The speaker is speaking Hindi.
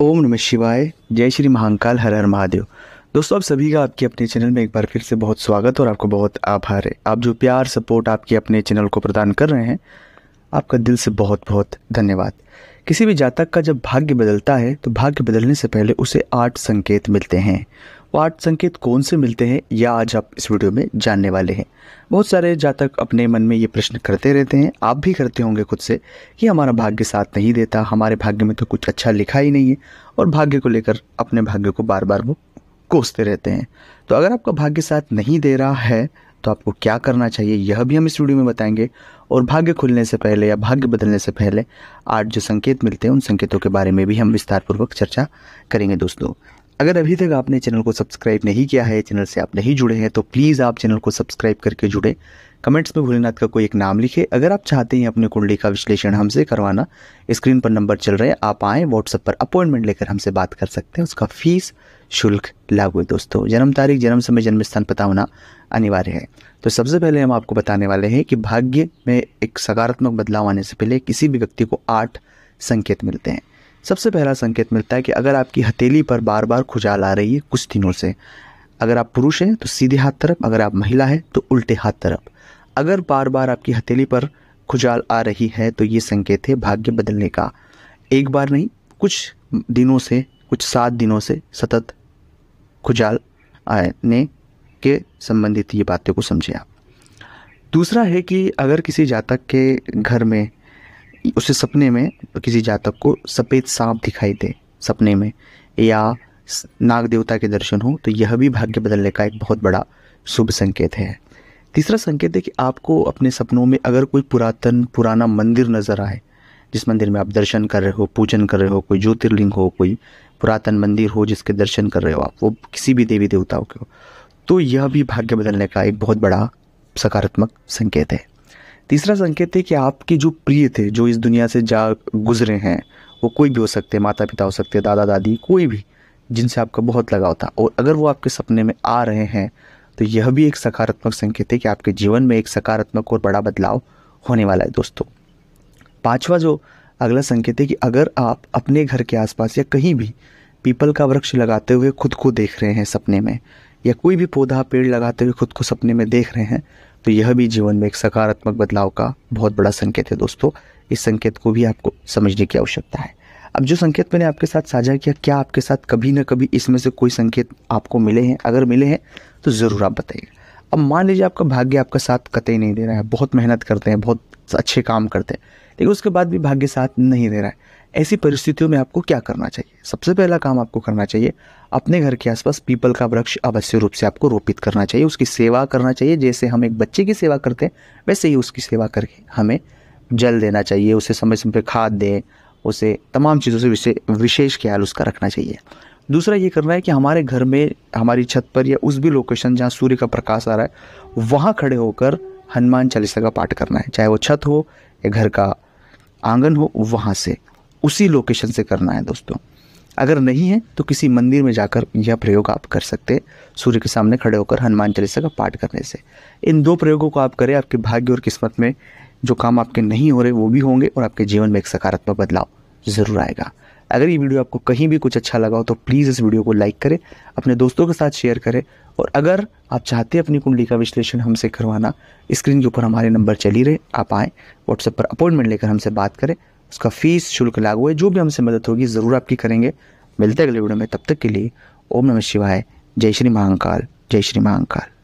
ओम नमः शिवाय जय श्री महाकाल हर हर महादेव दोस्तों आप सभी का आपके अपने चैनल में एक बार फिर से बहुत स्वागत और आपको बहुत आभार है आप जो प्यार सपोर्ट आपके अपने चैनल को प्रदान कर रहे हैं आपका दिल से बहुत बहुत धन्यवाद किसी भी जातक का जब भाग्य बदलता है तो भाग्य बदलने से पहले उसे आठ संकेत मिलते हैं वो आठ संकेत कौन से मिलते हैं यह आज आप इस वीडियो में जानने वाले हैं बहुत सारे जातक अपने मन में ये प्रश्न करते रहते हैं आप भी करते होंगे खुद से कि हमारा भाग्य साथ नहीं देता हमारे भाग्य में तो कुछ अच्छा लिखा ही नहीं है और भाग्य को लेकर अपने भाग्य को बार बार वो कोसते रहते हैं तो अगर आपका भाग्य साथ नहीं दे रहा है तो आपको क्या करना चाहिए यह भी हम इस वीडियो में बताएंगे और भाग्य खुलने से पहले या भाग्य बदलने से पहले आज जो संकेत मिलते हैं उन संकेतों के बारे में भी हम विस्तारपूर्वक चर्चा करेंगे दोस्तों अगर अभी तक आपने चैनल को सब्सक्राइब नहीं किया है चैनल से आप नहीं जुड़े हैं तो प्लीज़ आप चैनल को सब्सक्राइब करके जुड़े कमेंट्स में भोलेनाथ का कोई एक नाम लिखे अगर आप चाहते हैं अपने कुंडली का विश्लेषण हमसे करवाना स्क्रीन पर नंबर चल रहे हैं आप आएँ व्हाट्सएप पर अपॉइंटमेंट लेकर हमसे बात कर सकते हैं उसका फीस शुल्क लागू है दोस्तों जन्म तारीख जन्म समय जन्म स्थान पता होना अनिवार्य है तो सबसे पहले हम आपको बताने वाले हैं कि भाग्य में एक सकारात्मक बदलाव आने से पहले किसी भी व्यक्ति को आठ संकेत मिलते हैं सबसे पहला संकेत मिलता है कि अगर आपकी हथेली पर बार बार खुजाल आ रही है कुछ दिनों से अगर आप पुरुष हैं तो सीधे हाथ तरफ अगर आप महिला हैं तो उल्टे हाथ तरफ अगर बार बार आपकी हथेली पर खुजाल आ रही है तो ये संकेत है भाग्य बदलने का एक बार नहीं कुछ दिनों से कुछ सात दिनों से सतत खुजाल आने के संबंधित ये बातों को समझें आप दूसरा है कि अगर किसी जातक के घर में उसे सपने में किसी जातक को सफ़ेद सांप दिखाई दे सपने में या नाग देवता के दर्शन हो तो यह भी भाग्य बदलने का एक बहुत बड़ा शुभ संकेत है तीसरा संकेत है कि आपको अपने सपनों में अगर कोई पुरातन पुराना मंदिर नज़र आए जिस मंदिर में आप दर्शन कर रहे हो पूजन कर रहे हो कोई ज्योतिर्लिंग हो कोई पुरातन मंदिर हो जिसके दर्शन कर रहे हो आप वो किसी भी देवी देवताओं के हो तो यह भी भाग्य बदलने का एक बहुत बड़ा सकारात्मक संकेत है तीसरा संकेत है कि आपके जो प्रिय थे जो इस दुनिया से जा गुजरे हैं वो कोई भी हो सकते माता पिता हो सकते दादा दादी कोई भी जिनसे आपका बहुत लगाव था और अगर वो आपके सपने में आ रहे हैं तो यह भी एक सकारात्मक संकेत है कि आपके जीवन में एक सकारात्मक और बड़ा बदलाव होने वाला है दोस्तों पांचवा जो अगला संकेत है कि अगर आप अपने घर के आसपास या कहीं भी पीपल का वृक्ष लगाते हुए खुद को देख रहे हैं सपने में या कोई भी पौधा पेड़ लगाते हुए खुद को सपने में देख रहे हैं तो यह भी जीवन में एक सकारात्मक बदलाव का बहुत बड़ा संकेत है दोस्तों इस संकेत को भी आपको समझने की आवश्यकता है अब जो संकेत मैंने आपके साथ साझा किया क्या आपके साथ कभी ना कभी इसमें से कोई संकेत आपको मिले हैं अगर मिले हैं तो ज़रूर आप बताइए अब मान लीजिए आपका भाग्य आपका साथ कतई नहीं दे रहा है बहुत मेहनत करते हैं बहुत अच्छे काम करते हैं लेकिन उसके बाद भी भाग्य साथ नहीं दे रहा है ऐसी परिस्थितियों में आपको क्या करना चाहिए सबसे पहला काम आपको करना चाहिए अपने घर के आसपास पीपल का वृक्ष अवश्य रूप से आपको रोपित करना चाहिए उसकी सेवा करना चाहिए जैसे हम एक बच्चे की सेवा करते हैं वैसे ही उसकी सेवा करके हमें जल देना चाहिए उसे समय समय पर खाद दें उसे तमाम चीज़ों से विशे, विशेष ख्याल उसका रखना चाहिए दूसरा ये करना है कि हमारे घर में हमारी छत पर या उस भी लोकेशन जहाँ सूर्य का प्रकाश आ रहा है वहाँ खड़े होकर हनुमान चालीसा का पाठ करना है चाहे वो छत हो या घर का आंगन हो वहाँ से उसी लोकेशन से करना है दोस्तों अगर नहीं है तो किसी मंदिर में जाकर यह प्रयोग आप कर सकते हैं सूर्य के सामने खड़े होकर हनुमान चालीसा का पाठ करने से इन दो प्रयोगों को आप करें आपके भाग्य और किस्मत में जो काम आपके नहीं हो रहे वो भी होंगे और आपके जीवन में एक सकारात्मक बदलाव ज़रूर आएगा अगर ये वीडियो आपको कहीं भी कुछ अच्छा लगा हो तो प्लीज़ इस वीडियो को लाइक करें अपने दोस्तों के साथ शेयर करें और अगर आप चाहते हैं अपनी कुंडली का विश्लेषण हमसे करवाना स्क्रीन के ऊपर हमारे नंबर चली रहे आप आएँ व्हाट्सएप पर अपॉइंटमेंट लेकर हमसे बात करें उसका फीस शुल्क लागू है जो भी हमसे मदद होगी ज़रूर आपकी करेंगे मिलते अगले वीडियो में तब तक के लिए ओम नमः शिवाय जय श्री महाकाल जय श्री महाकाल